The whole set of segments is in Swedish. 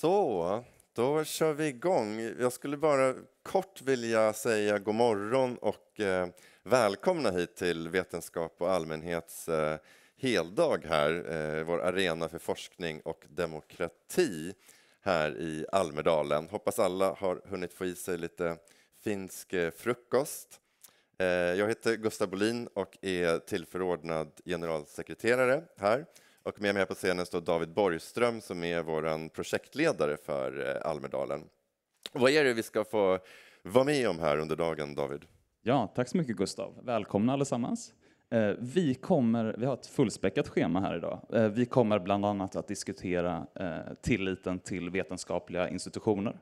Så, då kör vi igång. Jag skulle bara kort vilja säga god morgon och eh, välkomna hit till Vetenskap och allmänhets eh, heldag här, eh, vår arena för forskning och demokrati här i Almedalen. Hoppas alla har hunnit få i sig lite finsk eh, frukost. Eh, jag heter Gustav Bolin och är tillförordnad generalsekreterare här och med mig här på scenen står David Borgström som är vår projektledare för eh, Almedalen. Vad är det vi ska få vara med om här under dagen, David? Ja, tack så mycket Gustav. Välkomna allesammans. Eh, vi, kommer, vi har ett fullspäckat schema här idag. Eh, vi kommer bland annat att diskutera tilliten till vetenskapliga institutioner.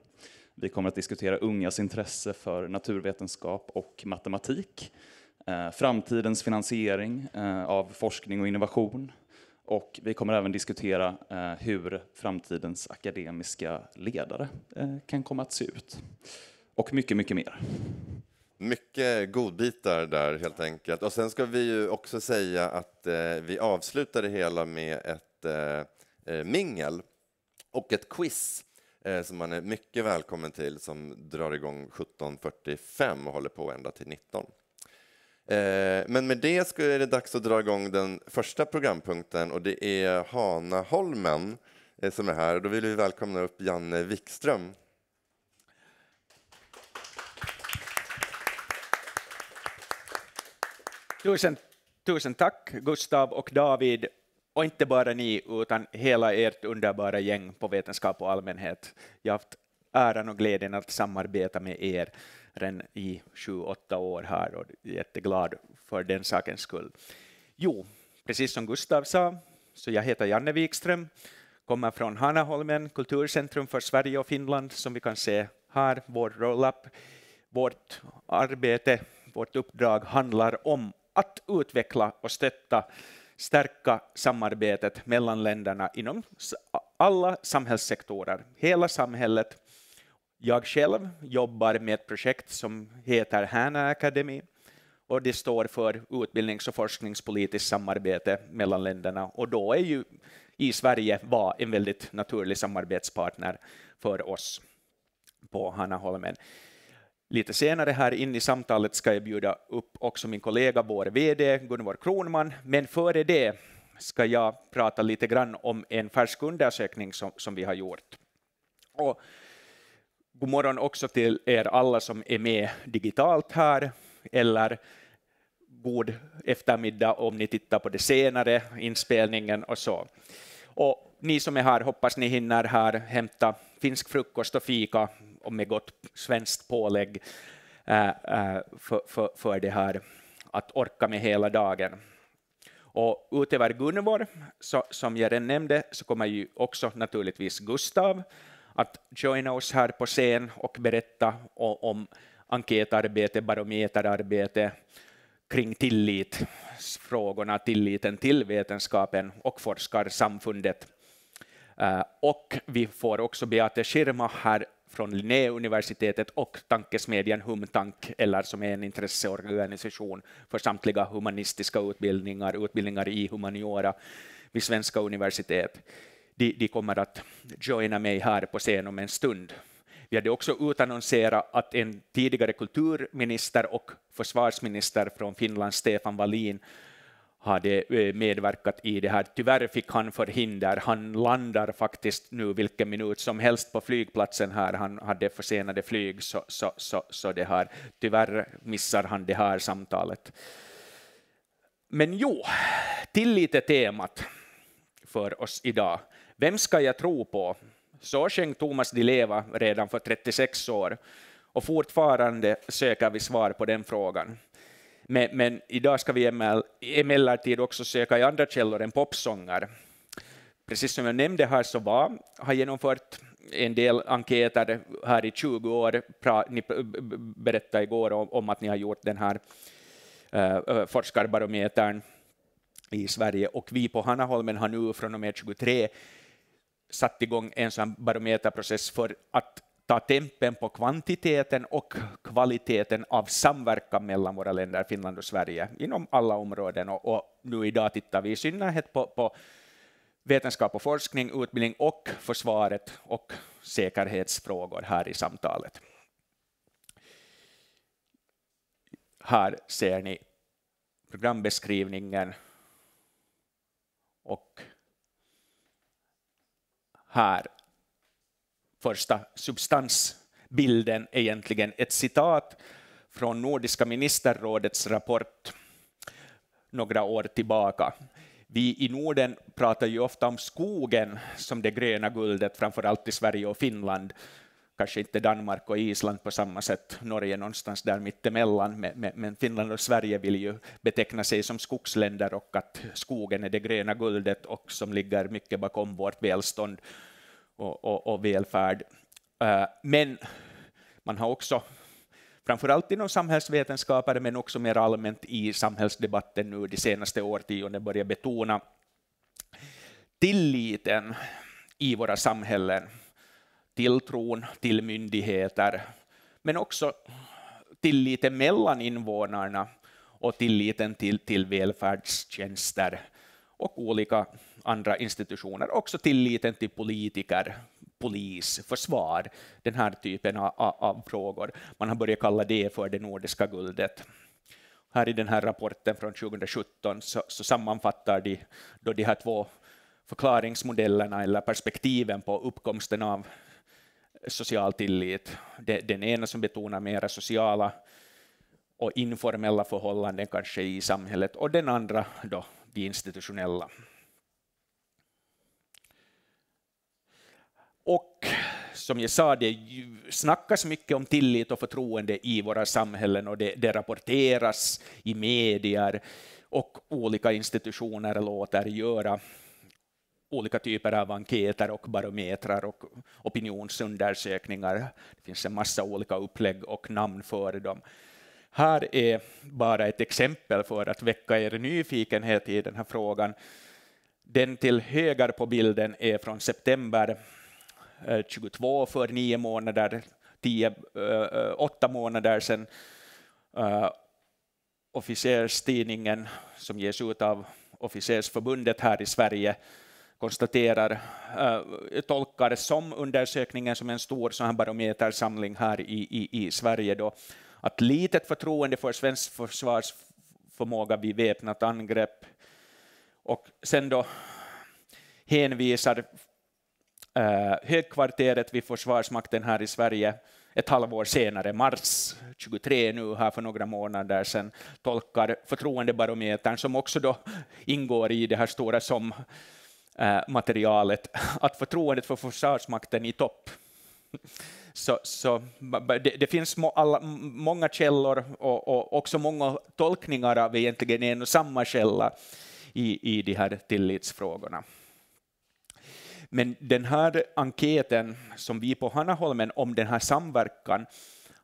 Vi kommer att diskutera ungas intresse för naturvetenskap och matematik. Framtidens finansiering av forskning och innovation. Och vi kommer även diskutera eh, hur framtidens akademiska ledare eh, kan komma att se ut. Och mycket, mycket mer. Mycket godbitar där helt enkelt. Och sen ska vi ju också säga att eh, vi avslutar det hela med ett eh, eh, mingel och ett quiz eh, som man är mycket välkommen till som drar igång 17.45 och håller på ända till 19. Eh, men med det är det dags att dra igång den första programpunkten och det är Hanaholmen eh, som är här. då vill vi välkomna upp Janne Wikström. Tusen, tusen tack, Gustav och David, och inte bara ni, utan hela ert underbara gäng på Vetenskap och allmänhet. Jag har haft äran och glädjen att samarbeta med er redan i sju, åtta år här och jätteglad för den sakens skull. Jo, precis som Gustav sa, så jag heter Janne Wikström, kommer från Hanaholmen, Kulturcentrum för Sverige och Finland, som vi kan se här, vår roll-up. Vårt arbete, vårt uppdrag handlar om att utveckla och stötta stärka samarbetet mellan länderna inom alla samhällssektorer, hela samhället, jag själv jobbar med ett projekt som heter Härna Academy och det står för utbildnings och forskningspolitiskt samarbete mellan länderna och då är ju i Sverige var en väldigt naturlig samarbetspartner för oss på Hanaholmen. Lite senare här in i samtalet ska jag bjuda upp också min kollega, vår VD Gunvor Kronman, men före det ska jag prata lite grann om en färsk undersökning som, som vi har gjort. Och God morgon också till er alla som är med digitalt här, eller god eftermiddag om ni tittar på det senare, inspelningen och så. Och ni som är här, hoppas ni hinner här hämta finsk frukost och fika och med gott svenskt pålägg eh, eh, för, för, för det här att orka med hela dagen. Och utöver Gunvor, så, som jag redan nämnde, så kommer ju också naturligtvis Gustav att joina oss här på scen och berätta om enkätarbete, barometerarbete kring tillitsfrågorna, tilliten till vetenskapen och forskarsamfundet. Eh, och vi får också Beate Schirma här från Linnéuniversitetet och tankesmedjan Humtank, eller som är en intresseorganisation för samtliga humanistiska utbildningar, utbildningar i humaniora vid svenska universitet de, de kommer att joina mig här på scen om en stund. Vi hade också utannonserat att en tidigare kulturminister och försvarsminister från Finland, Stefan Wallin, hade eh, medverkat i det här. Tyvärr fick han förhinder. Han landar faktiskt nu vilken minut som helst på flygplatsen här. Han hade försenade flyg, så, så, så, så det här. tyvärr missar han det här samtalet. Men jo, till lite temat för oss idag. Vem ska jag tro på? Så sjöng Thomas Di Leva redan för 36 år, och fortfarande söker vi svar på den frågan. Men, men idag ska vi emellertid också söka i andra källor än popsånger. Precis som jag nämnde här så var, har genomfört en del enkäter här i 20 år. Ni berättade igår om att ni har gjort den här eh, forskarbarometern i Sverige och vi på Hannaholmen har nu från och med 23 satt igång en sån barometerprocess för att ta tempen på kvantiteten och kvaliteten av samverkan mellan våra länder, Finland och Sverige, inom alla områden. Och, och nu idag tittar vi i synnerhet på, på vetenskap och forskning, utbildning och försvaret och säkerhetsfrågor här i samtalet. Här ser ni programbeskrivningen och här första substansbilden egentligen ett citat från Nordiska ministerrådets rapport några år tillbaka. Vi i Norden pratar ju ofta om skogen som det gröna guldet, framför allt i Sverige och Finland. Kanske inte Danmark och Island på samma sätt, Norge någonstans där mittemellan, men Finland och Sverige vill ju beteckna sig som skogsländer och att skogen är det gröna guldet och som ligger mycket bakom vårt välstånd och, och, och välfärd. Eh, men man har också framförallt inom samhällsvetenskaper men också mer allmänt i samhällsdebatten nu de senaste årtiondena börjat betona tilliten i våra samhällen, tilltron till myndigheter, men också tilliten mellan invånarna och tilliten till, till välfärdstjänster och olika andra institutioner, också tilliten till politiker, polis, försvar, den här typen av, av, frågor. Man har börjat kalla det för det nordiska guldet. Här i den här rapporten från 2017 så, så sammanfattar de då de här två förklaringsmodellerna eller perspektiven på uppkomsten av social tillit. Den ena som betonar mera sociala och informella förhållanden kanske i samhället och den andra då de institutionella. Och som jag sa, det snackas mycket om tillit och förtroende i våra samhällen och det, det rapporteras i medier och olika institutioner låter göra olika typer av enkäter och barometrar och opinionsundersökningar. Det finns en massa olika upplägg och namn för dem. Här är bara ett exempel för att väcka er nyfikenhet i den här frågan. Den till höger på bilden är från september 22 eh, för nio månader, tio, eh, åtta månader sedan. Eh, officerstidningen som ges ut av Officersförbundet här i Sverige konstaterar, tolkar som undersökningen som en stor barometersamling här i, i, i Sverige. Då att litet förtroende för svensk försvarsförmåga vid väpnat angrepp och sen då hänvisar eh, högkvarteret vid Försvarsmakten här i Sverige ett halvår senare, mars 23 nu här för några månader sedan, tolkar förtroendebarometern som också då ingår i det här stora som eh, materialet, att förtroendet för Försvarsmakten är i topp. Så, så det, det, finns må, alla, många källor och, och, också många tolkningar av egentligen en och samma källa i, i de här tillitsfrågorna. Men den här enkäten som vi på Hannaholmen om den här samverkan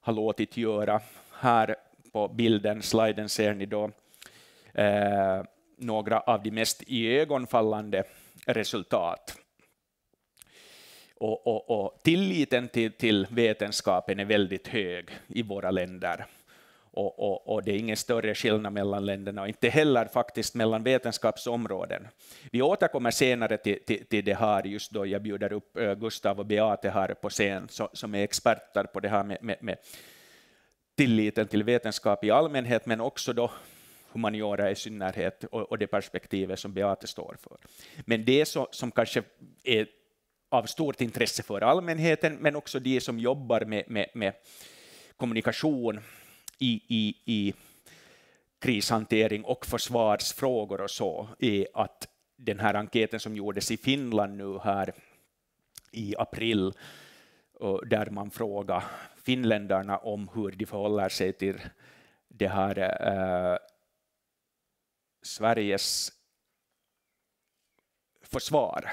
har låtit göra här på bilden, sliden ser ni då eh, några av de mest iögonfallande resultat och, och, och tilliten till, till, vetenskapen är väldigt hög i våra länder. Och, och, och, det är ingen större skillnad mellan länderna, och inte heller faktiskt mellan vetenskapsområden. Vi återkommer senare till, till, till det här, just då jag bjuder upp eh, Gustav och Beate här på scen, som är experter på det här med, med, med tilliten till vetenskap i allmänhet, men också då humaniora i synnerhet, och, och det perspektivet som Beate står för. Men det som, som kanske är av stort intresse för allmänheten, men också de som jobbar med, med, med kommunikation i, i, i krishantering och försvarsfrågor och så, är att den här enkäten som gjordes i Finland nu här i april, där man frågar finländarna om hur de förhåller sig till det här eh, Sveriges försvar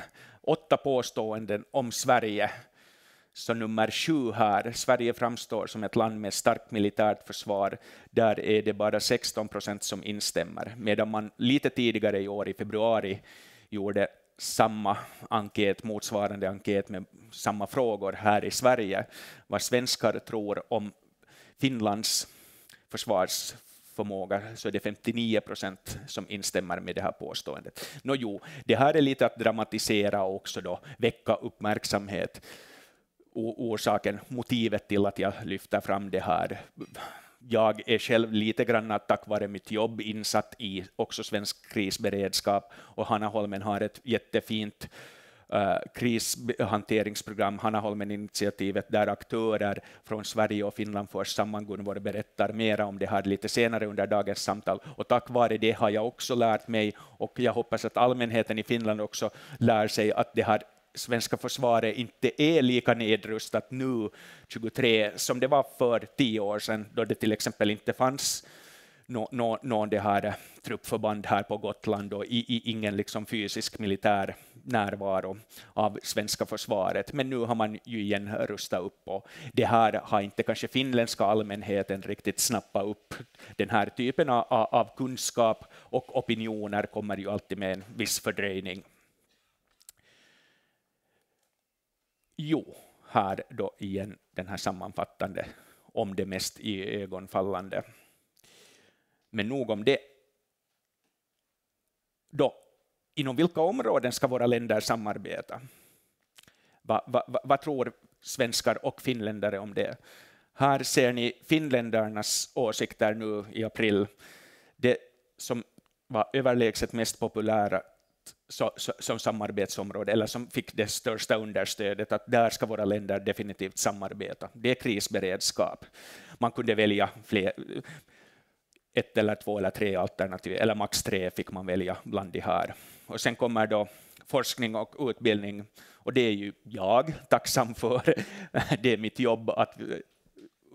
åtta påståenden om Sverige. Så nummer sju här, Sverige framstår som ett land med starkt militärt försvar. Där är det bara 16 procent som instämmer, medan man lite tidigare i år, i februari, gjorde samma enkät, motsvarande enkät med samma frågor här i Sverige, vad svenskar tror om Finlands försvars förmåga så är det 59 procent som instämmer med det här påståendet. Nå jo, det här är lite att dramatisera och också då väcka uppmärksamhet. O orsaken, motivet till att jag lyfter fram det här jag är själv lite grann tack vare mitt jobb insatt i också svensk krisberedskap och Hanna Holmen har ett jättefint Eh, krishanteringsprogram, Hanaholmen-initiativet, där aktörer från Sverige och Finland förs samman. Gunvor berättar mera om det här lite senare under dagens samtal. Och tack vare det har jag också lärt mig, och jag hoppas att allmänheten i Finland också lär sig att det här svenska försvaret inte är lika nedrustat nu 23 som det var för tio år sedan då det till exempel inte fanns någon no, no, truppförband här på Gotland och i, i, ingen liksom fysisk militär närvaro av svenska försvaret, men nu har man ju igen rustat upp och det här har inte kanske finländska allmänheten riktigt snappat upp. Den här typen av, av kunskap och opinioner kommer ju alltid med en viss fördröjning. Jo, här då igen den här sammanfattande om det mest i ögonfallande. Men nog om det. Då inom vilka områden ska våra länder samarbeta? Vad va, va, va tror svenskar och finländare om det? Här ser ni finländarnas åsikter nu i april. Det som var överlägset mest populära så, så, som samarbetsområde, eller som fick det största understödet, att där ska våra länder definitivt samarbeta. Det är krisberedskap. Man kunde välja fler, ett eller två eller tre alternativ, eller max tre fick man välja bland de här och sen kommer då forskning och utbildning. Och det är ju jag tacksam för. Det är mitt jobb att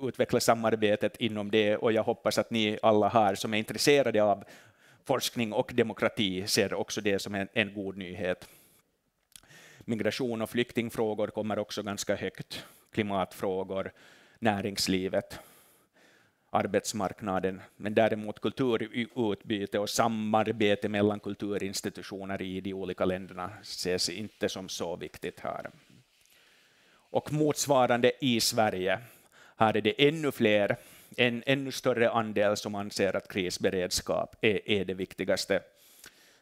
utveckla samarbetet inom det och jag hoppas att ni alla här som är intresserade av forskning och demokrati ser också det som en, en god nyhet. Migration och flyktingfrågor kommer också ganska högt, klimatfrågor, näringslivet arbetsmarknaden, men däremot kulturutbyte och samarbete mellan kulturinstitutioner i de olika länderna ses inte som så viktigt här. Och motsvarande i Sverige, här är det ännu fler, en ännu större andel som anser att krisberedskap är, är det viktigaste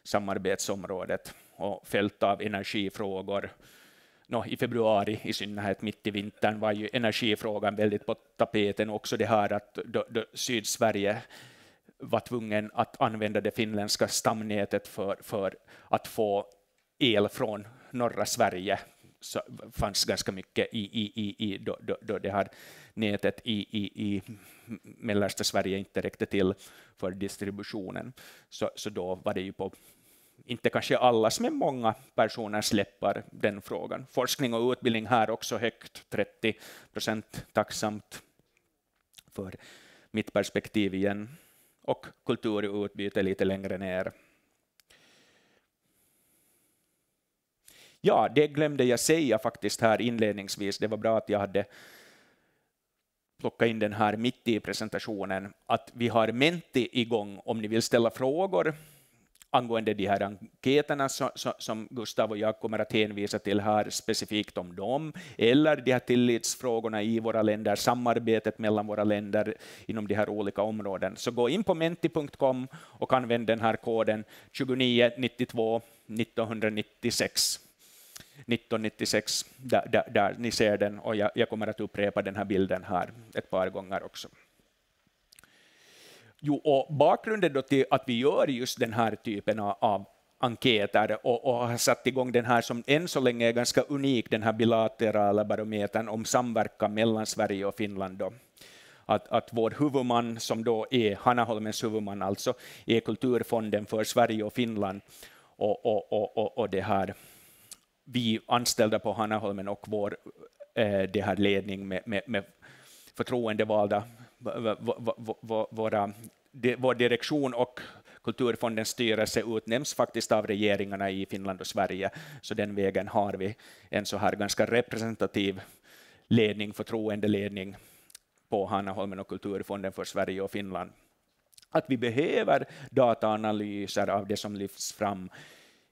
samarbetsområdet och fält av energifrågor, no, i februari i synnerhet mitt i vintern var ju energifrågan väldigt på tapeten också det här att då, då Sydsverige var tvungen att använda det finländska stamnätet för, för att få el från norra Sverige så fanns ganska mycket i, i, i, i då, då, då det här nätet i, i, i mellersta Sverige inte räckte till för distributionen. Så, så då var det ju på inte kanske allas, men många personer släpper den frågan. Forskning och utbildning här också högt, 30 procent tacksamt för mitt perspektiv igen. Och kultur och utbyte lite längre ner. Ja, det glömde jag säga faktiskt här inledningsvis. Det var bra att jag hade plockat in den här mitt i presentationen, att vi har Menti igång om ni vill ställa frågor angående de här enkäterna som Gustav och jag kommer att hänvisa till här specifikt om dem, eller de här tillitsfrågorna i våra länder, samarbetet mellan våra länder inom de här olika områdena. Så gå in på menti.com och använd den här koden 2992 1996. 1996, där, där, där ni ser den, och jag, jag kommer att upprepa den här bilden här ett par gånger också. Jo, och bakgrunden då till att vi gör just den här typen av enkäter och, och, har satt igång den här som än så länge är ganska unik, den här bilaterala barometern om samverkan mellan Sverige och Finland. Då. Att, att vår huvudman, som då är Hanaholmens huvudman, alltså är Kulturfonden för Sverige och Finland. Och, och, och, och, och det här. Vi anställda på Hanaholmen och vår eh, det här ledning med, med, med förtroendevalda våra, vår direktion och Kulturfondens styrelse utnämns faktiskt av regeringarna i Finland och Sverige, så den vägen har vi en så här ganska representativ ledning, förtroendeledning på Hanaholmen och Kulturfonden för Sverige och Finland. Att vi behöver dataanalyser av det som lyfts fram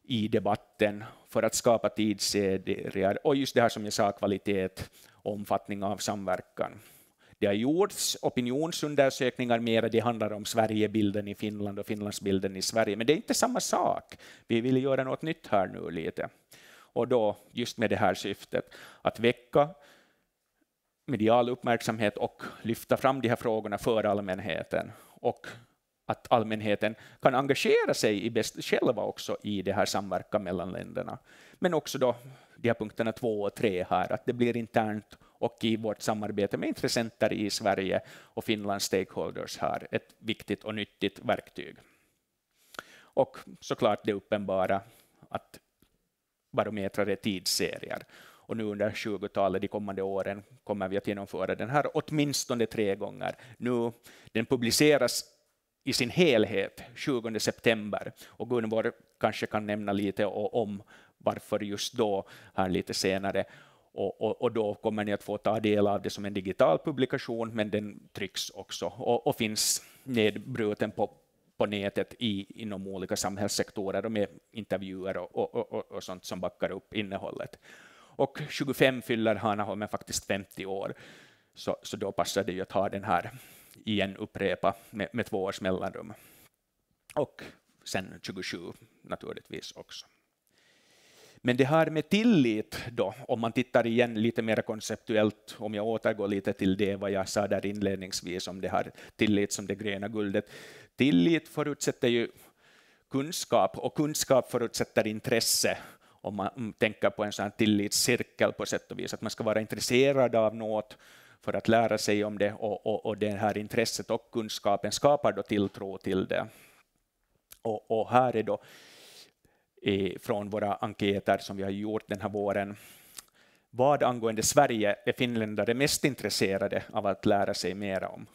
i debatten för att skapa tidsserier och just det här som jag sa, kvalitet, omfattning av samverkan. Det har gjorts opinionsundersökningar mer, det handlar om Sverigebilden i Finland och Finlandsbilden i Sverige, men det är inte samma sak. Vi vill göra något nytt här nu lite. Och då just med det här syftet, att väcka medial uppmärksamhet och lyfta fram de här frågorna för allmänheten. Och att allmänheten kan engagera sig i bäst, själva också i det här samverkan mellan länderna. Men också då de här punkterna två och tre här, att det blir internt och i vårt samarbete med intressenter i Sverige och Finland stakeholders har ett viktigt och nyttigt verktyg. Och såklart det uppenbara att barometrar är tidsserier. Och nu under 20-talet, de kommande åren, kommer vi att genomföra den här åtminstone tre gånger. Nu, den publiceras i sin helhet 20 september. Och Gunvor kanske kan nämna lite om varför just då, här lite senare. Och, och, och, då kommer ni att få ta del av det som en digital publikation, men den trycks också och, och finns nedbruten på, på nätet i, inom olika samhällssektorer och med intervjuer och, sånt som backar upp innehållet. Och 25 fyller Hanaholmen faktiskt 50 år, så, så då passar det ju att ha den här igen upprepa med, med två års mellanrum. Och sen 27 naturligtvis också. Men det här med tillit då, om man tittar igen lite mer konceptuellt, om jag återgår lite till det vad jag sa där inledningsvis om det här tillit som det gröna guldet. Tillit förutsätter ju kunskap och kunskap förutsätter intresse om man mm, tänker på en sån tillitscirkel på sätt och vis, att man ska vara intresserad av något för att lära sig om det och, och, och det här intresset och kunskapen skapar då tilltro till det. Och, och här är då från våra enkäter som vi har gjort den här våren. Vad angående Sverige är finländare mest intresserade av att lära sig mera om?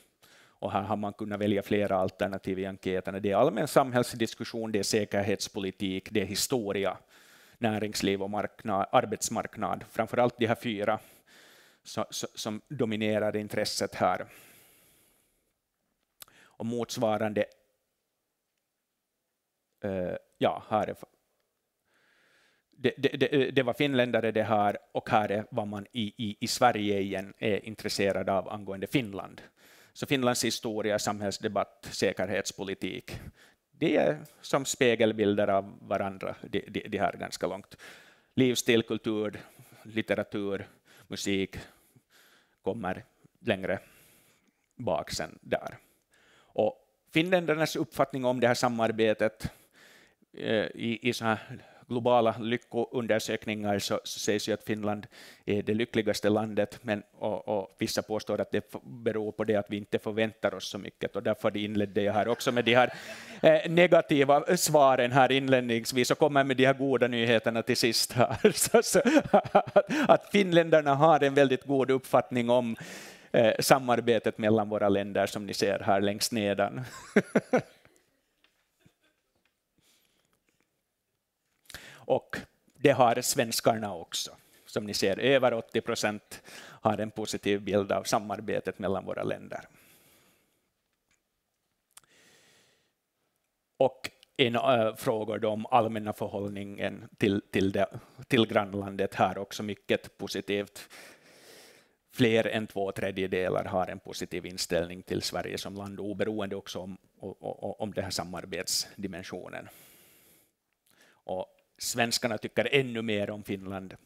Och här har man kunnat välja flera alternativ i enkäterna. Det är allmän samhällsdiskussion, det är säkerhetspolitik, det är historia, näringsliv och marknad, arbetsmarknad. Framförallt de här fyra som dominerar intresset här. Och motsvarande eh, ja, här är det, det, det, var finländare det här och här är vad man i, i, i Sverige igen är intresserad av angående Finland. Så Finlands historia, samhällsdebatt, säkerhetspolitik, det är som spegelbilder av varandra, de, de, de här ganska långt. Livsstil, kultur, litteratur, musik kommer längre bak sen där. Och finländarnas uppfattning om det här samarbetet eh, i, i så här globala lyckoundersökningar så, så sägs ju att Finland är det lyckligaste landet, men, och, och vissa påstår att det beror på det att vi inte förväntar oss så mycket, och därför inledde jag här också med de här eh, negativa svaren här inledningsvis, och kommer med de här goda nyheterna till sist här. så, så, att, finländarna har en väldigt god uppfattning om eh, samarbetet mellan våra länder som ni ser här längst nedan. Och det har svenskarna också. Som ni ser, över 80 procent har en positiv bild av samarbetet mellan våra länder. Och en, äh, frågor om allmänna förhållningen till, till, det, till grannlandet här också mycket positivt. Fler än två tredjedelar har en positiv inställning till Sverige som land, oberoende också om, om, om den här samarbetsdimensionen. Och svenskarna tycker ännu mer om Finland.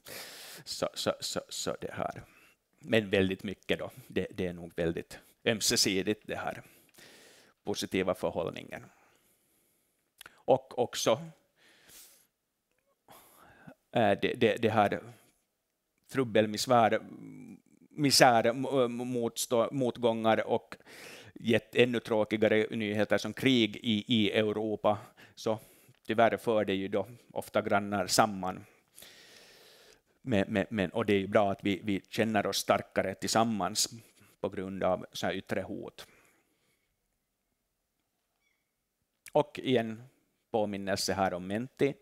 Så, så, så, så det här. Men väldigt mycket då, det, det är nog väldigt ömsesidigt det här positiva förhållningen. Och också eh, det, det, det här trubbel, misvär, misär, motstå, motgångar och gett ännu tråkigare nyheter som krig i, i Europa. Så Tyvärr för det ju då ofta grannar samman. Men, men, men, och det är ju bra att vi, vi känner oss starkare tillsammans på grund av så här yttre hot. Och igen påminnelse här om Menti.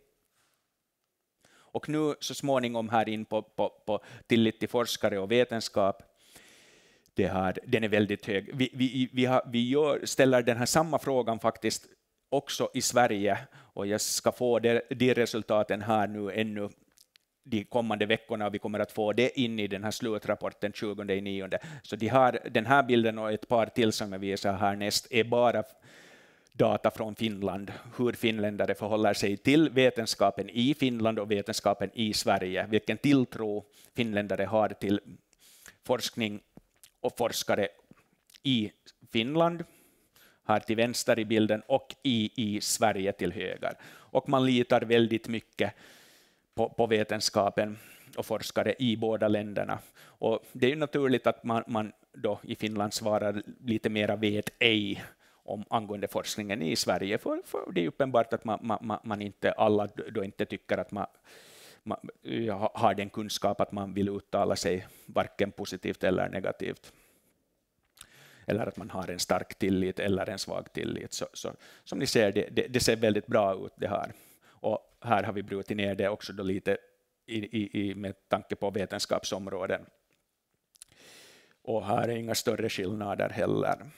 Och nu så småningom här in på, på, på tillit till forskare och vetenskap. Det här, den är väldigt hög. Vi, vi, vi, har, vi gör, ställer den här samma frågan faktiskt också i Sverige och jag ska få de, de resultaten här nu ännu de kommande veckorna och vi kommer att få det in i den här slutrapporten 20.9. Så de här, den här bilden och ett par till som jag visar härnäst är bara data från Finland, hur finländare förhåller sig till vetenskapen i Finland och vetenskapen i Sverige, vilken tilltro finländare har till forskning och forskare i Finland här till vänster i bilden och i Sverige till höger. Och man litar väldigt mycket på, på vetenskapen och forskare i båda länderna. Och det är naturligt att man, man då i Finland svarar lite mera vet ej om angående forskningen i Sverige, för, för det är uppenbart att man, man, man, inte alla då inte tycker att man, man har den kunskap att man vill uttala sig varken positivt eller negativt eller att man har en stark tillit eller en svag tillit. Så, så som ni ser, det, det, det, ser väldigt bra ut det här. Och här har vi brutit ner det också då lite i, i, i, med tanke på vetenskapsområden. Och här är inga större skillnader heller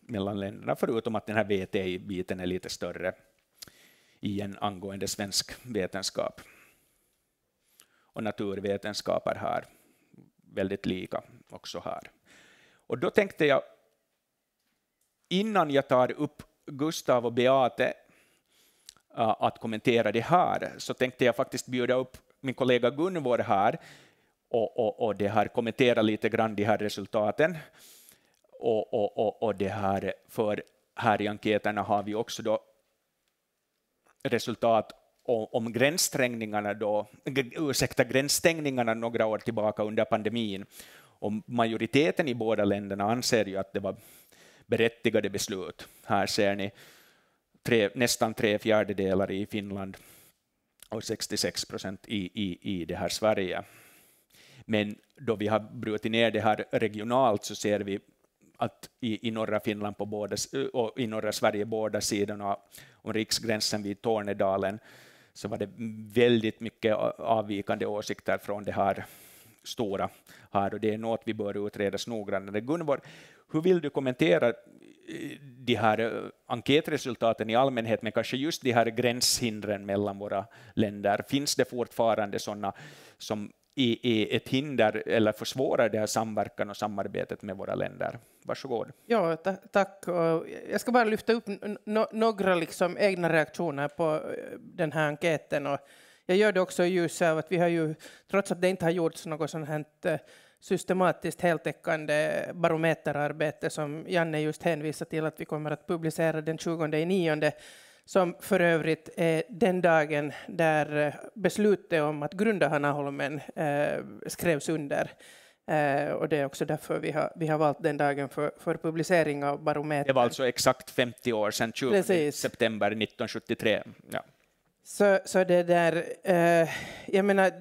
mellan länderna, förutom att den här VTI-biten är lite större igen angående svensk vetenskap. Och naturvetenskaper här, väldigt lika också här. Och då tänkte jag, innan jag tar upp Gustav och Beate eh, att kommentera det här, så tänkte jag faktiskt bjuda upp min kollega Gunvor här och, och, och det här, kommentera lite grann de här resultaten. Och, och, och, och det här, för här i enkäterna har vi också då resultat om gränsstängningarna, då, ursäkta, gränsstängningarna några år tillbaka under pandemin. Och majoriteten i båda länderna anser ju att det var berättigade beslut. Här ser ni tre, nästan tre fjärdedelar i Finland och 66 procent i, i, i det här Sverige. Men då vi har brutit ner det här regionalt så ser vi att i, i norra Finland på båda, och i norra Sverige båda sidorna om riksgränsen vid Tornedalen så var det väldigt mycket avvikande åsikter från det här stora här och det är något vi bör utredas noggrannare. Gunvor, hur vill du kommentera eh, de här eh, enkätresultaten i allmänhet, men kanske just de här gränshindren mellan våra länder? Finns det fortfarande sådana som är ett hinder eller försvårar det här samverkan och samarbetet med våra länder? Varsågod. Ja, tack. Jag ska bara lyfta upp några liksom egna reaktioner på eh, den här enkäten. Och jag gör det också i ljuset av att vi har ju, trots att det inte har gjorts något sånt här eh, systematiskt heltäckande barometerarbete som Janne just hänvisade till att vi kommer att publicera den 20 nionde som för övrigt är den dagen där eh, beslutet om att grunda Hanaholmen eh, skrevs under. och det är också därför vi har, vi har valt den dagen för, för publicering av barometern. Det var alltså exakt 50 år sedan, 20 september 1973. Ja. Så, så det där, eh, jag menar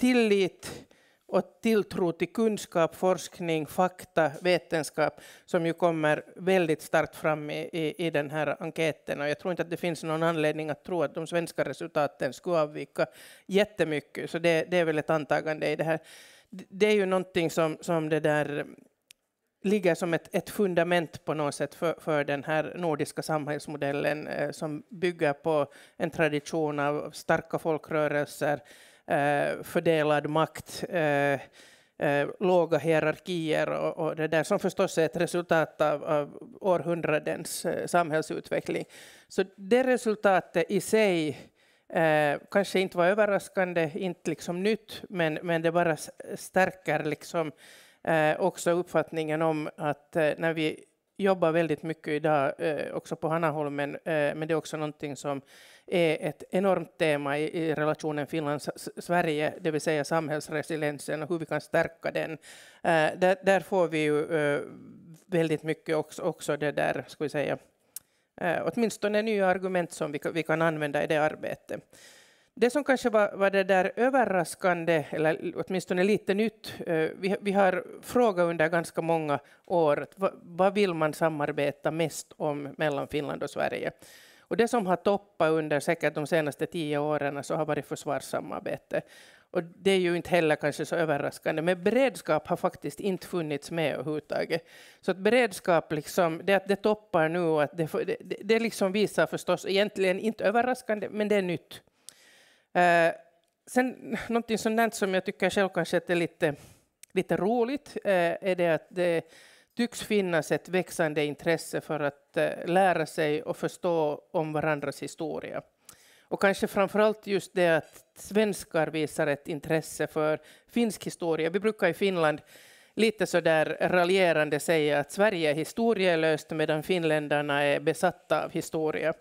tillit och tilltro till kunskap, forskning, fakta, vetenskap som ju kommer väldigt starkt fram i, i, i, den här enkäten. Och jag tror inte att det finns någon anledning att tro att de svenska resultaten skulle avvika jättemycket. Så det, det är väl ett antagande i det här. Det är ju någonting som, som det där ligger som ett, ett, fundament på något sätt för, för den här nordiska samhällsmodellen eh, som bygger på en tradition av starka folkrörelser, eh, fördelad makt, eh, eh låga hierarkier och, och, det där som förstås är ett resultat av, av århundradens eh, samhällsutveckling. Så det resultatet i sig eh, kanske inte var överraskande, inte liksom nytt, men, men det bara stärker liksom Eh, också uppfattningen om att eh, när vi jobbar väldigt mycket idag eh, också på Hanaholmen, eh, men det är också någonting som är ett enormt tema i, i relationen Finland-Sverige, det vill säga samhällsresiliensen och hur vi kan stärka den. Eh, där, där, får vi ju eh, väldigt mycket också, också det där, ska vi säga, åtminstone nya argument som vi, vi kan använda i det arbetet. Det som kanske var, var, det där överraskande, eller åtminstone lite nytt, eh, vi, vi har frågat under ganska många år vad, vad vill man samarbeta mest om mellan Finland och Sverige? Och det som har toppat under säkert de senaste tio åren så har varit försvarssamarbete. Och det är ju inte heller kanske så överraskande, men beredskap har faktiskt inte funnits med överhuvudtaget. Så att beredskap, liksom, det att det toppar nu, att det, det, det liksom visar förstås egentligen inte överraskande, men det är nytt. Eh, sen någonting sånt som jag tycker själv kanske att är lite, lite roligt eh, är det att det tycks finnas ett växande intresse för att eh, lära sig och förstå om varandras historia. Och kanske framförallt just det att svenskar visar ett intresse för finsk historia. Vi brukar i Finland lite så där raljerande säga att Sverige är historielöst medan finländarna är besatta av historia.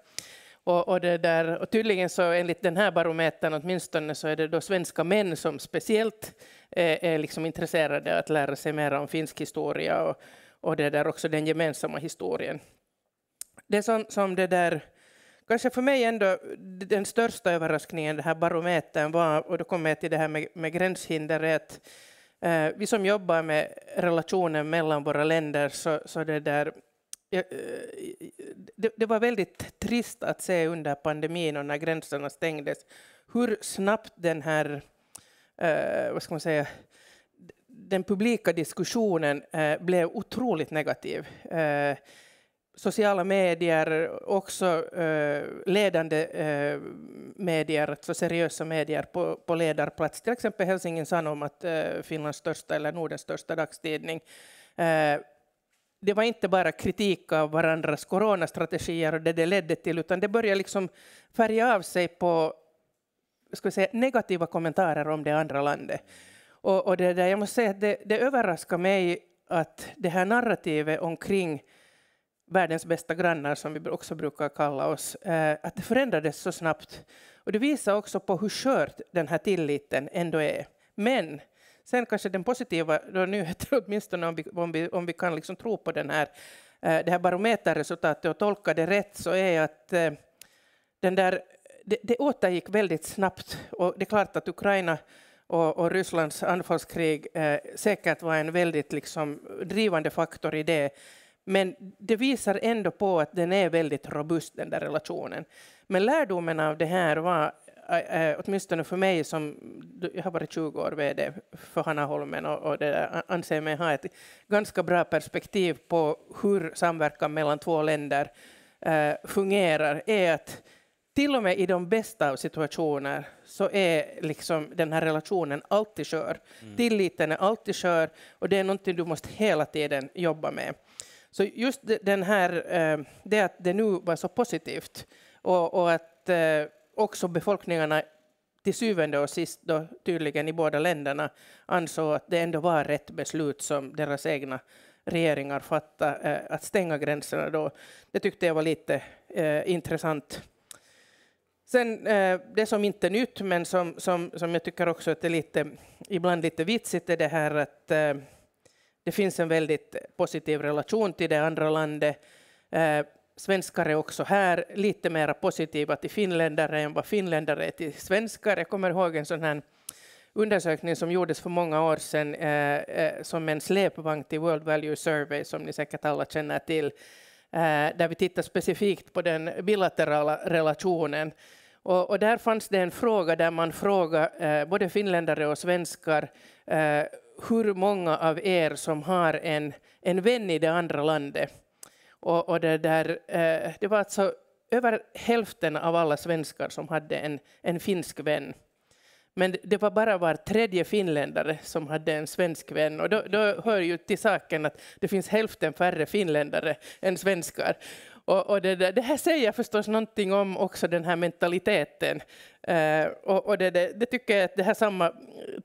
Och, och, det där, och tydligen så enligt den här barometern åtminstone så är det då svenska män som speciellt är, eh, är liksom intresserade att lära sig mer om finsk historia och, och det där också den gemensamma historien. Det som, som det där, kanske för mig ändå den största överraskningen den här barometern var, och då kommer jag till det här med, med gränshinder, är att eh, vi som jobbar med relationen mellan våra länder så, så det där Eh, det, det var väldigt trist att se under pandemin och när gränserna stängdes hur snabbt den här, eh, vad ska man säga, den publika diskussionen eh, blev otroligt negativ. Eh, sociala medier, också eh, ledande eh, medier, alltså seriösa medier på, på ledarplats, till exempel Helsingin Sanomat, att Finlands största eller Nordens största dagstidning, det var inte bara kritik av varandras coronastrategier och det det ledde till, utan det började liksom färga av sig på ska säga, negativa kommentarer om det andra landet. Och, och det där, jag måste säga att det, det överraskar mig att det här narrativet omkring världens bästa grannar, som vi också brukar kalla oss, eh, att det förändrades så snabbt. Och det visar också på hur skört den här tilliten ändå är. Men Sen kanske den positiva nyheten, åtminstone om vi, om vi, om vi kan liksom tro på den här, eh, det här barometerresultatet och tolka det rätt, så är att eh, den där, det, det återgick väldigt snabbt. Och det är klart att Ukraina och, och, Rysslands anfallskrig eh, säkert var en väldigt liksom, drivande faktor i det. Men det visar ändå på att den är väldigt robust, den där relationen. Men lärdomen av det här var äh, åtminstone för mig som jag har varit 20 år vd för Hannaholmen och, och det anser mig ha ett ganska bra perspektiv på hur samverkan mellan två länder äh, fungerar är att till och med i de bästa av situationer så är liksom den här relationen alltid skör. Mm. Tilliten är alltid skör och det är någonting du måste hela tiden jobba med. Så just den här, det att det nu var så positivt och, och att också befolkningarna till syvende och sist då tydligen i båda länderna ansåg att det ändå var rätt beslut som deras egna regeringar fattade, eh, att stänga gränserna då. Det tyckte jag var lite eh, intressant. Sen eh, det som inte är nytt, men som, som, som jag tycker också att det är lite, ibland lite vitsigt, är det här att eh, det finns en väldigt positiv relation till det andra landet. Eh, svenskar är också här lite mer positiva till finländare än vad finländare är till svenskar. Jag kommer ihåg en sån här undersökning som gjordes för många år sedan eh, eh, som en släpvagn till World Value Survey som ni säkert alla känner till, eh, där vi tittar specifikt på den bilaterala relationen. Och, och, där fanns det en fråga där man frågade eh, både finländare och svenskar eh, hur många av er som har en, en vän i det andra landet. Och, och det, där, eh, det var alltså över hälften av alla svenskar som hade en, en finsk vän. Men det var bara var tredje finländare som hade en svensk vän. Och då, då hör ju till saken att det finns hälften färre finländare än svenskar. Och, och det, det, här säger förstås någonting om också den här mentaliteten. Eh, och, och det, det, det, tycker jag att det här samma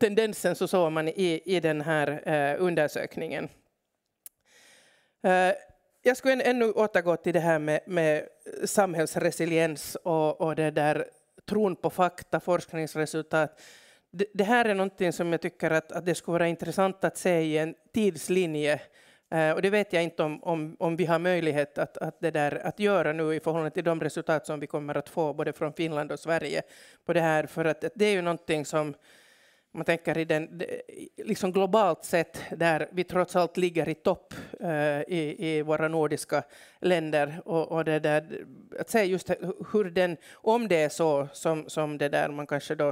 tendensen så såg man i, i den här eh, undersökningen. Eh, jag skulle ännu återgå till det här med, med samhällsresiliens och, och det där tron på fakta, forskningsresultat. Det, det, här är någonting som jag tycker att, att det skulle vara intressant att se i en tidslinje. Eh, och det vet jag inte om, om, om vi har möjlighet att, att, det där, att göra nu i förhållande till de resultat som vi kommer att få både från Finland och Sverige på det här. För att, att det är ju någonting som man tänker i den, liksom globalt sett, där vi trots allt ligger i topp eh, i, i, våra nordiska länder, och, och, det där, att se just hur den, om det är så som, som det där man kanske då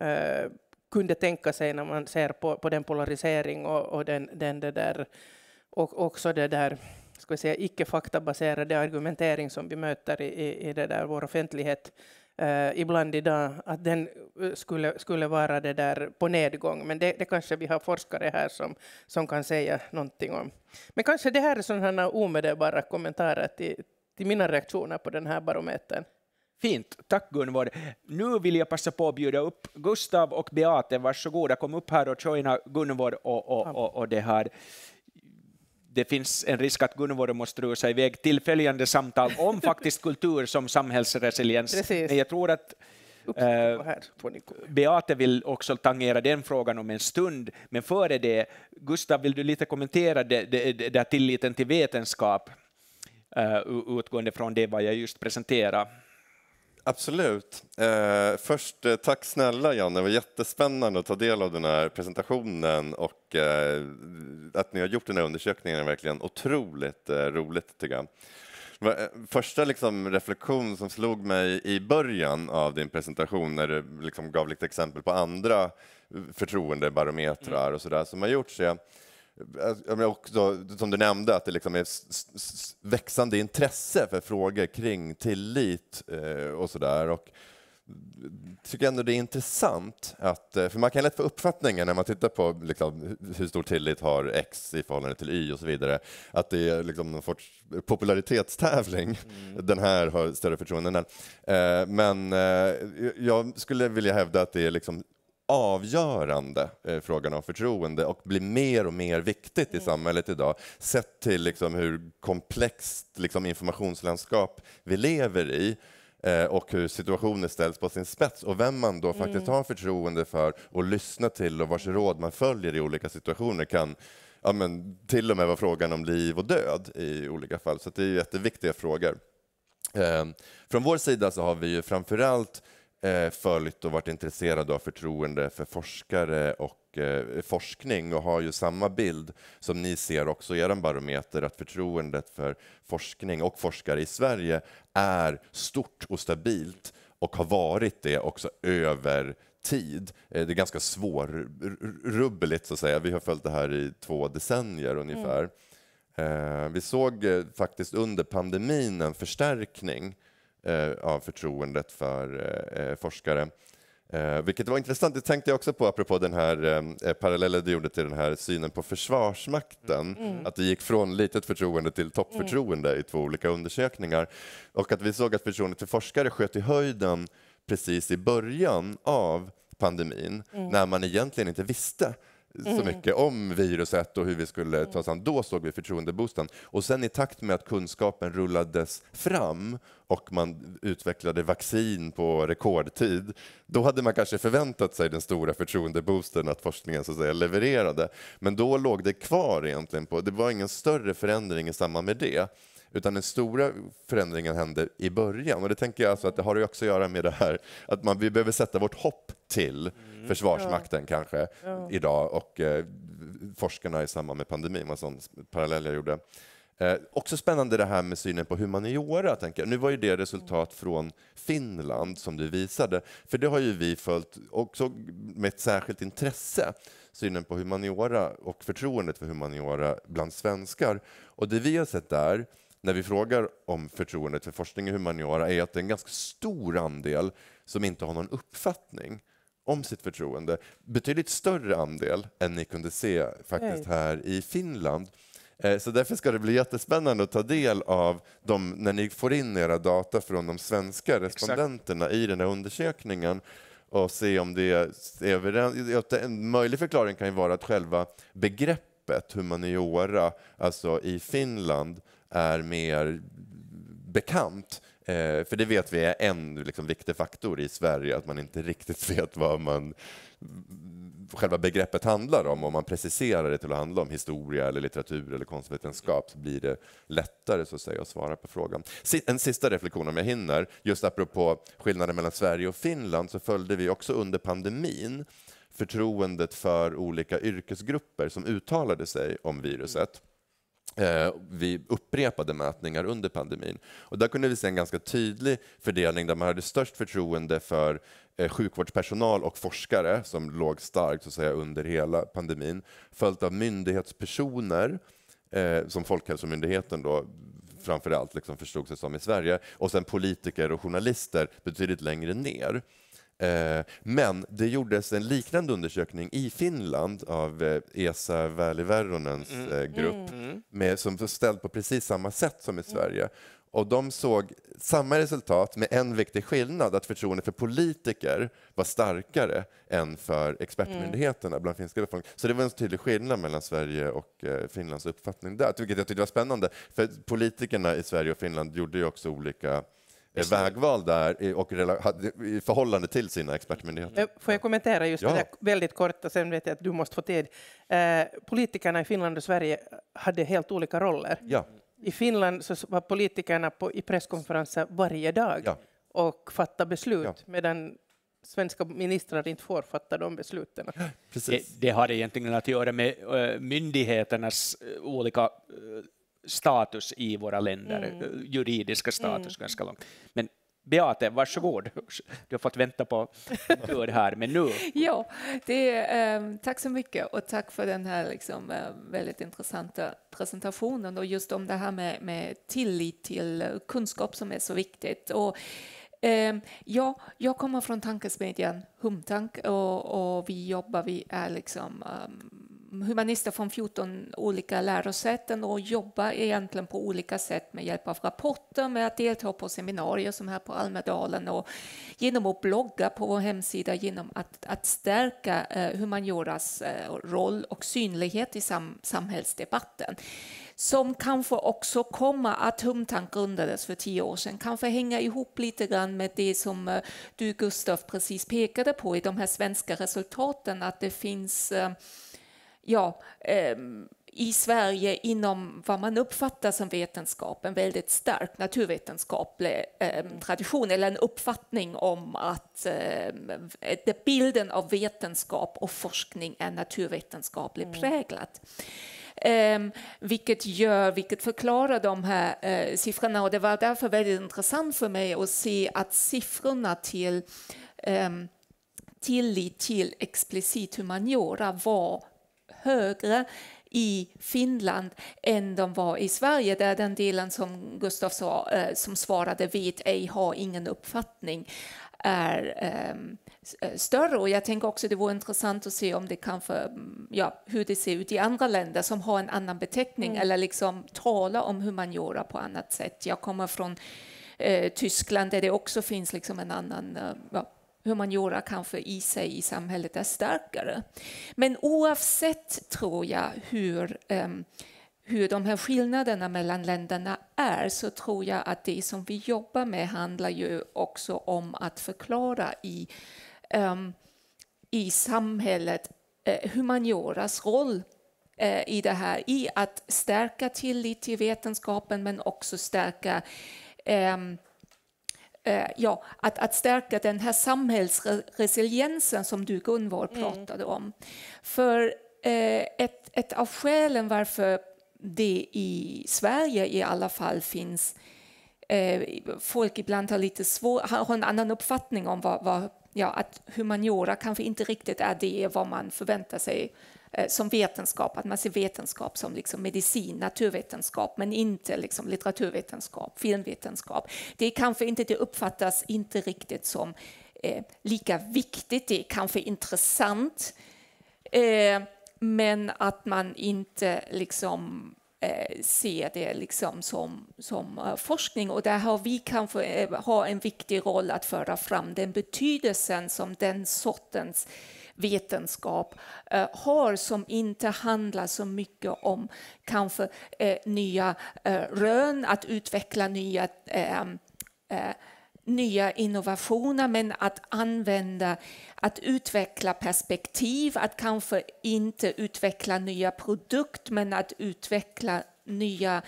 eh, kunde tänka sig när man ser på, på den polarisering och, och den, den det där, och också det där ska vi säga, icke faktabaserade argumentering som vi möter i, i, i det där, vår offentlighet, eh, ibland idag, att den eh, skulle, skulle vara det där på nedgång. Men det, det, kanske vi har forskare här som, som kan säga någonting om. Men kanske det här är sådana omedelbara kommentarer till, till mina reaktioner på den här barometern. Fint, tack Gunvor. Nu vill jag passa på att bjuda upp Gustav och Beate, varsågoda kom upp här och joina Gunvor och, och, och, och det här det finns en risk att Gunvor måste rusa iväg till följande samtal om faktiskt kultur som samhällsresiliens. Precis. Men jag tror att eh, Beate vill också tangera den frågan om en stund, men före det, Gustav, vill du lite kommentera det, det, det där tilliten till vetenskap, eh, utgående från det vad jag just presenterade? Absolut. Eh, först eh, tack snälla Janne, det var jättespännande att ta del av den här presentationen och eh, att ni har gjort den här undersökningen är verkligen otroligt eh, roligt tycker jag. Eh, första liksom, reflektion som slog mig i början av din presentation när du liksom, gav lite exempel på andra eh, förtroendebarometrar mm. och där som har gjorts är också, alltså, som du nämnde, att det liksom är växande intresse för frågor kring tillit eh, och sådär. Jag tycker ändå det är intressant, att, eh, för man kan lätt få uppfattningen när man tittar på liksom, hur stor tillit har X i förhållande till Y och så vidare, att det är liksom någon sorts popularitetstävling. Mm. Den här har större förtroende än den. Eh, men jag skulle vilja hävda att det är liksom avgörande, eh, frågan om förtroende, och blir mer och mer viktigt i mm. samhället idag, sett till liksom hur komplext liksom, informationslandskap vi lever i eh, och hur situationer ställs på sin spets och vem man då mm. faktiskt har förtroende för och lyssnar till och vars råd man följer i olika situationer kan ja, men, till och med vara frågan om liv och död i olika fall. Så det är jätteviktiga frågor. Eh, från vår sida så har vi ju framförallt eh, följt och varit intresserad av förtroende för forskare och eh, forskning och har ju samma bild som ni ser också i er barometer att förtroendet för forskning och forskare i Sverige är stort och stabilt och har varit det också över tid. Eh, det är ganska svårrubbligt, så att säga. Vi har följt det här i två decennier ungefär. Mm. Eh, vi såg eh, faktiskt under pandemin en förstärkning Eh, av förtroendet för eh, eh, forskare. Eh, vilket var intressant, det tänkte jag också på apropå den här eh, parallellen du gjorde till den här synen på Försvarsmakten, mm. mm. att det gick från litet förtroende till toppförtroende mm. i två olika undersökningar och att vi såg att förtroendet för forskare sköt i höjden precis i början av pandemin mm. när man egentligen inte visste så mm. mycket om viruset och hur vi skulle ta oss an. Mm. Då såg vi förtroendeboosten. Och sen i takt med att kunskapen rullades fram och man utvecklade vaccin på rekordtid, då hade man kanske förväntat sig den stora förtroendeboosten att forskningen så att säga levererade. Men då låg det kvar egentligen på, det var ingen större förändring i samband med det. Utan den stora förändringen händer i början. Och det tänker jag alltså att det har också att göra med det här att man, vi behöver sätta vårt hopp till mm. Försvarsmakten ja. kanske ja. idag och eh, forskarna i samband med pandemin var en sån parallell jag gjorde. Eh, också spännande det här med synen på humaniora. Tänker jag. Nu var ju det resultat från Finland som du visade, för det har ju vi följt också med ett särskilt intresse, synen på humaniora och förtroendet för humaniora bland svenskar. Och det vi har sett där när vi frågar om förtroendet för forskning i humaniora är att det är en ganska stor andel som inte har någon uppfattning om sitt förtroende. Betydligt större andel än ni kunde se faktiskt här i Finland. Eh, så därför ska det bli jättespännande att ta del av dem när ni får in era data från de svenska respondenterna Exakt. i den här undersökningen och se om det är överens. En möjlig förklaring kan ju vara att själva begreppet humaniora, alltså i Finland, är mer bekant. Eh, för det vet vi är en liksom, viktig faktor i Sverige, att man inte riktigt vet vad man själva begreppet handlar om. Om man preciserar det till att handla om historia, eller litteratur eller konstvetenskap så blir det lättare så att, säga, att svara på frågan. En sista reflektion, om jag hinner. Just apropå skillnaden mellan Sverige och Finland så följde vi också under pandemin förtroendet för olika yrkesgrupper som uttalade sig om viruset eh, vid upprepade mätningar under pandemin. Och där kunde vi se en ganska tydlig fördelning där man hade störst förtroende för eh, sjukvårdspersonal och forskare som låg starkt så att säga, under hela pandemin, följt av myndighetspersoner eh, som Folkhälsomyndigheten då framförallt liksom förstod sig som i Sverige och sen politiker och journalister betydligt längre ner. Eh, men det gjordes en liknande undersökning i Finland av eh, Esa Väliverronens mm. Eh, grupp, mm. Mm. med, som var ställd på precis samma sätt som i mm. Sverige. Och de såg samma resultat med en viktig skillnad, att förtroendet för politiker var starkare än för expertmyndigheterna mm. bland finska befolkningen. Så det var en tydlig skillnad mellan Sverige och Finlands uppfattning där, vilket jag tyckte var spännande. För politikerna i Sverige och Finland gjorde ju också olika vägval där och i förhållande till sina expertmyndigheter. Eh, får jag kommentera just ja. det väldigt kort och sen vet jag att du måste få tid. Eh, politikerna i Finland och Sverige hade helt olika roller. Ja. I Finland så var politikerna på, i presskonferenser varje dag ja. och fattade beslut medan svenska ministrar inte får fatta de besluten. Precis. Det, det har egentligen att göra med eh, myndigheternas olika status i våra länder, mm. juridiska status mm. ganska långt. Men Beate, varsågod. Du har fått vänta på tur här, men nu... ja, det, är, ehm, tack så mycket och tack för den här liksom, ehm, väldigt intressanta presentationen och just om det här med, med tillit till kunskap som är så viktigt. Och, ehm, ja, jag kommer från tankesmedjan Humtank och, och vi jobbar, vi är liksom um, humanister från 14 olika lärosäten och jobbar egentligen på olika sätt med hjälp av rapporter, med att delta på seminarier som här på Almedalen och genom att blogga på vår hemsida, genom att, att stärka eh, humanioras eh, roll och synlighet i sam samhällsdebatten som kanske också kommer att Humtank grundades för tio år sedan, kanske hänga ihop lite grann med det som eh, du Gustaf precis pekade på i de här svenska resultaten, att det finns eh, ja, ehm, i Sverige inom vad man uppfattar som vetenskap, en väldigt stark naturvetenskaplig ehm, tradition eller en uppfattning om ehm, att bilden av vetenskap och forskning är naturvetenskapligt mm. präglad. Um, vilket, gör, vilket förklarar de här uh, siffrorna. Och det var därför väldigt intressant för mig att se att siffrorna till um, tillit till explicit humaniora var högre i Finland än de var i Sverige, där den delen som Gustav sa, eh, som svarade vet ej, har ingen uppfattning, är ehm, eh, större. Och jag tänker också det vore intressant att se om det kanske, mm, ja, hur det ser ut i andra länder som har en annan beteckning mm. eller liksom talar om humaniora på annat sätt. Jag kommer från eh, Tyskland där det också finns liksom en annan ja, humaniora kanske i sig i samhället är starkare. Men oavsett, tror jag, hur, um, hur de här skillnaderna mellan länderna är så tror jag att det som vi jobbar med handlar ju också om att förklara i, um, i samhället eh, humanioras roll eh, i det här, i att stärka tillit till vetenskapen men också stärka um, Eh, ja, att, att stärka den här samhällsresiliensen som du Gunvor mm. pratade om. Mm. För eh, ett, ett av skälen varför det i Sverige i alla fall finns eh, folk ibland har lite svår, har en annan uppfattning om vad, vad ja, att humaniora kanske inte riktigt är det vad man förväntar sig eh, som vetenskap, att man ser vetenskap som liksom medicin, naturvetenskap, men inte liksom litteraturvetenskap, filmvetenskap. Det kanske inte det uppfattas inte riktigt som eh, lika viktigt, det är kanske intressant, eh, men att man inte liksom Eh, ser det liksom som, som eh, forskning. Och där har vi kanske eh, har en viktig roll att föra fram den betydelsen som den sortens vetenskap eh, har som inte handlar så mycket om kanske eh, nya eh, rön, att utveckla nya nya innovationer men att använda, att utveckla perspektiv, att kanske inte utveckla nya produkter men att utveckla nya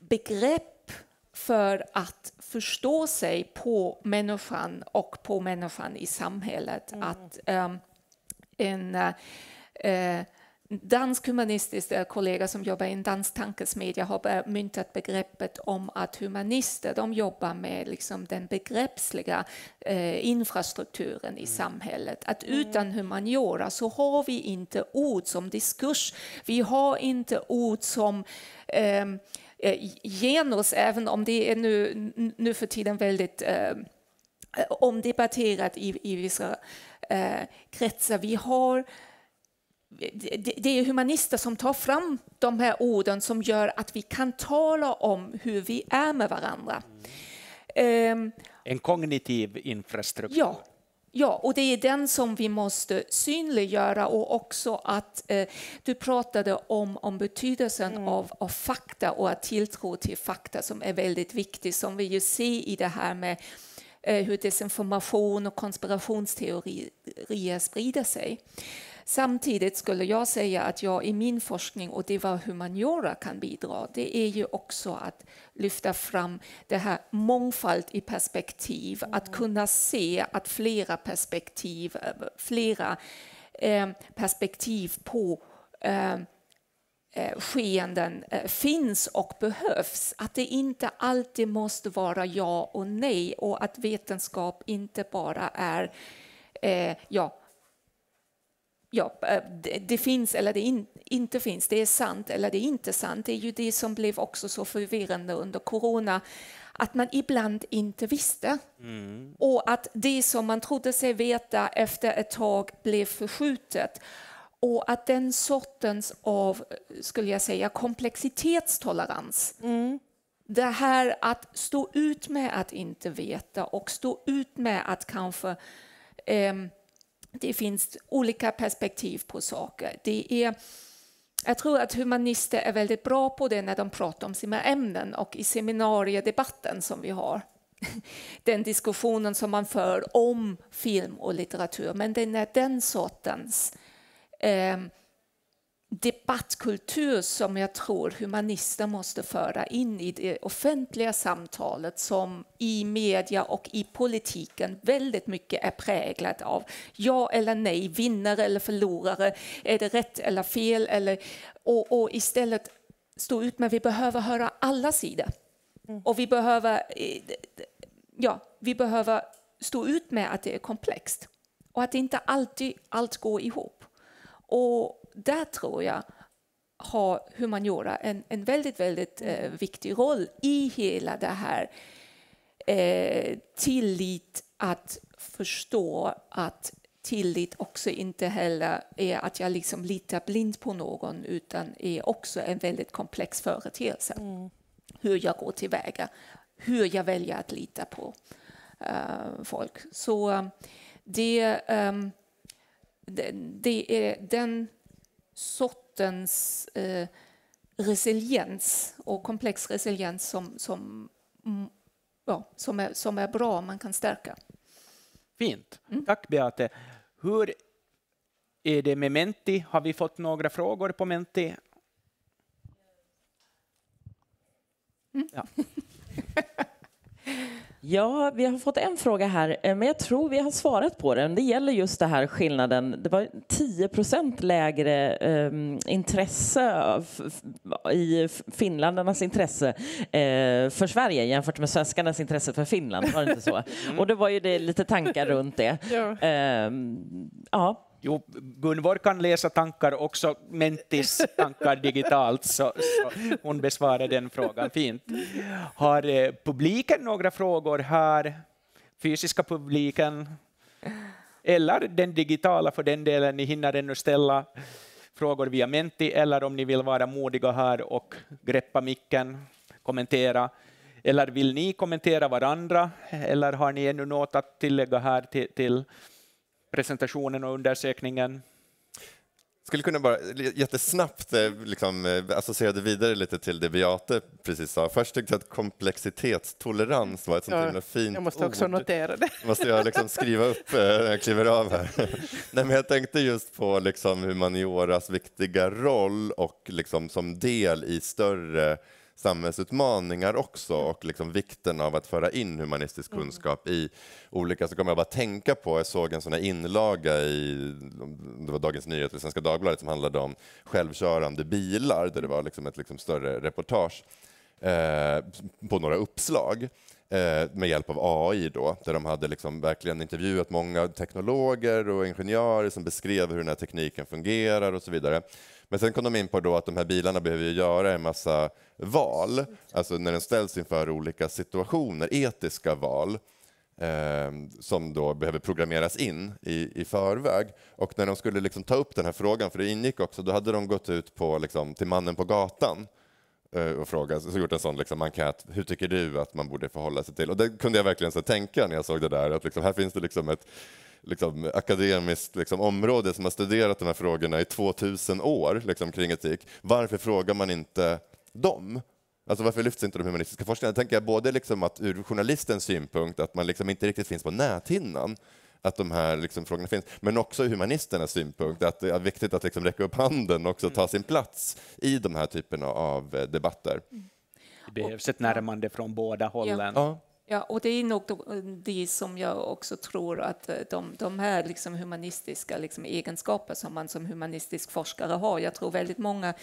begrepp för att förstå sig på människan och på människan i samhället. Mm. Att um, en uh, dansk humanistisk eh, kollega som jobbar i en dansk tankesmedja har myntat begreppet om att humanister de jobbar med liksom den begreppsliga eh, infrastrukturen i mm. samhället. Att mm. utan humaniora så har vi inte ord som diskurs. Vi har inte ord som ehm, eh, genus, även om det är nu, nu för tiden väldigt ehm, eh, omdebatterat i, i vissa eh, kretsar. Vi har det är humanister som tar fram de här orden som gör att vi kan tala om hur vi är med varandra. Mm. En kognitiv infrastruktur. Ja, Ja, och det är den som vi måste synliggöra och också att eh, du pratade om, om betydelsen mm. av, av fakta och att tilltro till fakta som är väldigt viktigt, som vi ju ser i det här med eh, hur desinformation och konspirationsteorier sprider sig. Samtidigt skulle jag säga att jag i min forskning, och det var humaniora kan bidra, det är ju också att lyfta fram det här mångfald i perspektiv, mm. att kunna se att flera perspektiv, eh, flera eh, perspektiv på eh, eh skeenden eh, finns och behövs. Att det inte alltid måste vara ja och nej och att vetenskap inte bara är eh, ja, ja, eh, det, det finns eller det in, inte finns, det är sant eller det är inte sant. Det är ju det som blev också så förvirrande under corona, att man ibland inte visste. Mm. Och att det som man trodde sig veta efter ett tag blev förskjutet. Och att den sortens av, skulle jag säga, komplexitetstolerans mm det här att stå ut med att inte veta och stå ut med att kanske eh, det finns olika perspektiv på saker. Det är, jag tror att humanister är väldigt bra på det när de pratar om sina ämnen och i seminariedebatten som vi har. Den diskussionen som man för om film och litteratur. Men det är när den sortens eh, debattkultur som jag tror humanister måste föra in i det offentliga samtalet som i media och i politiken väldigt mycket är präglat av ja eller nej, vinnare eller förlorare, är det rätt eller fel? Eller, och, och istället stå ut med vi behöver höra alla sidor. Mm. Och vi behöver, eh, ja, vi behöver stå ut med att det är komplext och att det inte alltid allt går ihop. Och, där tror jag har humaniora en, en väldigt, väldigt eh, viktig roll i hela det här eh, tillit att förstå att tillit också inte heller är att jag liksom litar blind på någon utan är också en väldigt komplex företeelse. Mm. Hur jag går tillväga, hur jag väljer att lita på uh, folk. Så eh, det, um, det, det, är den sortens eh, resiliens och komplex resiliens som, som, mm, ja, som, är, som är bra man kan stärka. Fint. Mm. Tack Beate. Hur är det med Menti? Har vi fått några frågor på Menti? Mm. Ja. Ja, vi har fått en fråga här, eh, men jag tror vi har svarat på den. Det gäller just den här skillnaden. Det var 10 procent lägre eh, intresse i finländarnas intresse eh, för Sverige jämfört med svenskarnas intresse för Finland. Var det inte så? Mm. Och då var ju det, lite tankar runt det. ja. Eh, ja. Jo, Gunvor kan läsa tankar också, Mentis tankar digitalt, så, så hon besvarar den frågan fint. Har eh, publiken några frågor här? Fysiska publiken? Eller den digitala för den delen, ni hinner ännu ställa frågor via Menti, eller om ni vill vara modiga här och greppa micken, kommentera. Eller vill ni kommentera varandra, eller har ni ännu något att tillägga här till, till presentationen och undersökningen? Skulle kunna bara jättesnabbt eh, liksom, eh, associera det vidare lite till det Beate precis sa. Först tyckte jag att komplexitetstolerans var ett sånt ja, himla fint Jag måste också ord. notera det. Måste jag liksom skriva upp eh, när jag kliver av här. Nej, men jag tänkte just på liksom humanioras viktiga roll och liksom som del i större samhällsutmaningar också mm. och liksom vikten av att föra in humanistisk mm. kunskap i olika, så kommer jag bara tänka på, jag såg en sån här inlaga i det var Dagens Nyheter, Svenska Dagbladet, som handlade om självkörande bilar, där det var liksom ett liksom större reportage eh, på några uppslag eh, med hjälp av AI då, där de hade liksom verkligen intervjuat många teknologer och ingenjörer som beskrev hur den här tekniken fungerar och så vidare. Men sen kom de in på då att de här bilarna behöver göra en massa val, alltså när den ställs inför olika situationer, etiska val eh, som då behöver programmeras in i, i förväg. Och när de skulle liksom ta upp den här frågan, för det ingick också, då hade de gått ut på, liksom, till mannen på gatan eh, och frågat, så gjort en sån liksom, enkät, hur tycker du att man borde förhålla sig till? Och det kunde jag verkligen så tänka när jag såg det där, att liksom, här finns det liksom ett liksom, akademiskt liksom, område som har studerat de här frågorna i 2000 år liksom, kring etik. Varför frågar man inte dem? Alltså varför lyfts inte de humanistiska forskarna? Jag tänker både liksom att ur journalistens synpunkt, att man liksom inte riktigt finns på näthinnan, att de här liksom frågorna finns, men också ur humanisternas synpunkt, att det är viktigt att liksom räcka upp handen och också ta sin plats i de här typerna av eh, debatter. Mm. Det behövs ett närmande från båda hållen. Ja. Ja, och det är nog det som jag också tror att eh, de, de här liksom humanistiska liksom egenskaper som man som humanistisk forskare har, jag tror väldigt många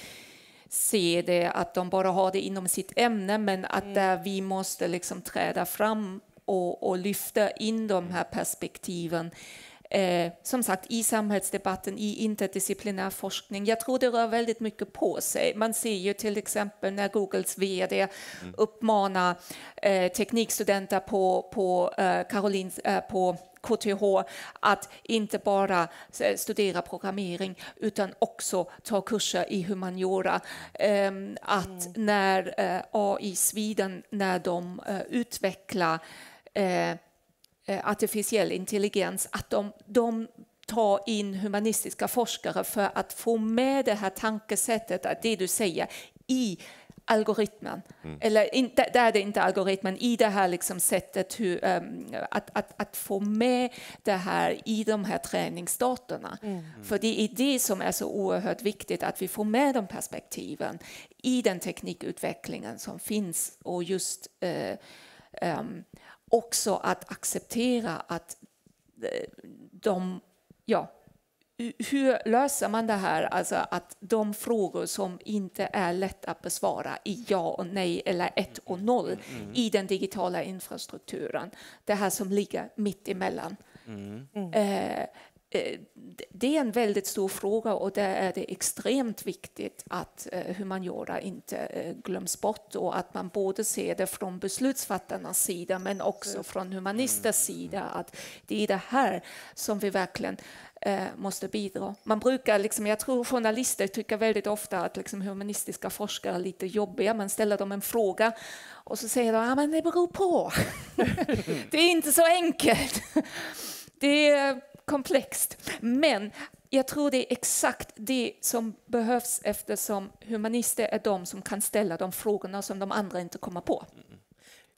ser det att de bara har det inom sitt ämne, men att mm. där vi måste liksom träda fram och, och lyfta in de här perspektiven eh, som sagt i samhällsdebatten, i interdisciplinär forskning. Jag tror det rör väldigt mycket på sig. Man ser ju till exempel när Googles vd mm. uppmanar eh, teknikstudenter på, på, eh, Karolins, eh, på KTH att inte bara eh, studera programmering utan också ta kurser i humaniora. Ehm, att mm. när eh, AI Sweden, när de eh, utvecklar Eh, artificiell intelligens, att de, de ta in humanistiska forskare för att få med det här tankesättet, att det du säger, i algoritmen. Mm. Eller in, där det inte algoritmen, i det här liksom sättet hur, um, att, att, att, få med det här i de här träningsdatorna. Mm. mm. För det är det som är så oerhört viktigt, att vi får med de perspektiven i den teknikutvecklingen som finns och just uh, um, också att acceptera att eh, de, ja, hur löser man det här? Alltså att de frågor som inte är lätta att besvara i ja och nej eller ett och mm, noll mm, mm. i den digitala infrastrukturen. Det här som ligger mitt emellan. Mm. mm. Eh, Eh, det är en väldigt stor fråga och där är det extremt viktigt att eh, humaniora inte eh, glöms bort och att man både ser det från beslutsfattarnas sida men också mm. från humanisters mm. sida att det är det här som vi verkligen måste bidra. Man brukar, liksom, jag tror journalister tycker väldigt ofta att liksom, humanistiska forskare är lite jobbiga. Man ställer dem en fråga och så säger de att ah, det beror på. det är inte så enkelt. det är, komplext. Men jag tror det är exakt det som behövs eftersom humanister är de som kan ställa de frågorna som de andra inte kommer på. Mm.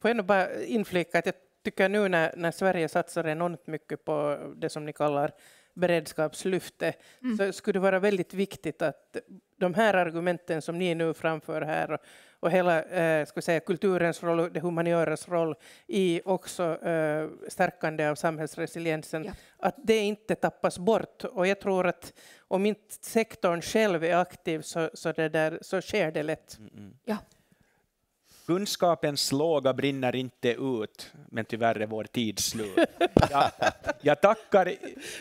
Får jag bara inflika att jag tycker nu när, när Sverige satsar enormt mycket på det som ni kallar beredskapslyfte mm. så skulle det vara väldigt viktigt att de här argumenten som ni nu framför här och, och hela eh, ska säga, kulturens roll och det humanioras roll i också eh, stärkande av samhällsresiliensen, ja. att det inte tappas bort. Och jag tror att om inte sektorn själv är aktiv så, så, det där, så sker det lätt. Mm -mm. Ja. Kunskapens låga brinner inte ut, men tyvärr är vår tid slut. Jag, jag tackar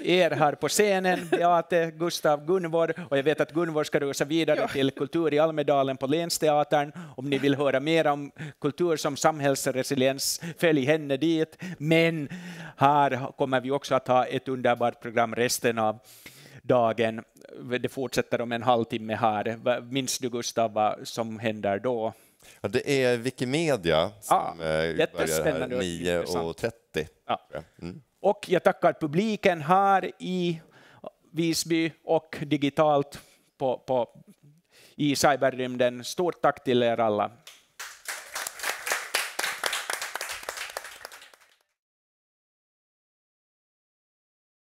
er här på scenen, Beate, Gustav, Gunvor, och jag vet att Gunvor ska rusa vidare ja. till Kultur i Almedalen på Länsteatern. Om ni vill höra mer om kultur som samhällsresiliens, följ henne dit. Men här kommer vi också att ha ett underbart program resten av dagen. Det fortsätter om en halvtimme här. Minns du, Gustav, vad som händer då? Ja, det är Wikimedia som eh, ja, börjar 9.30. Ja. Mm. Och jag tackar publiken här i Visby och digitalt på, på, i cyberrymden. Stort tack till er alla.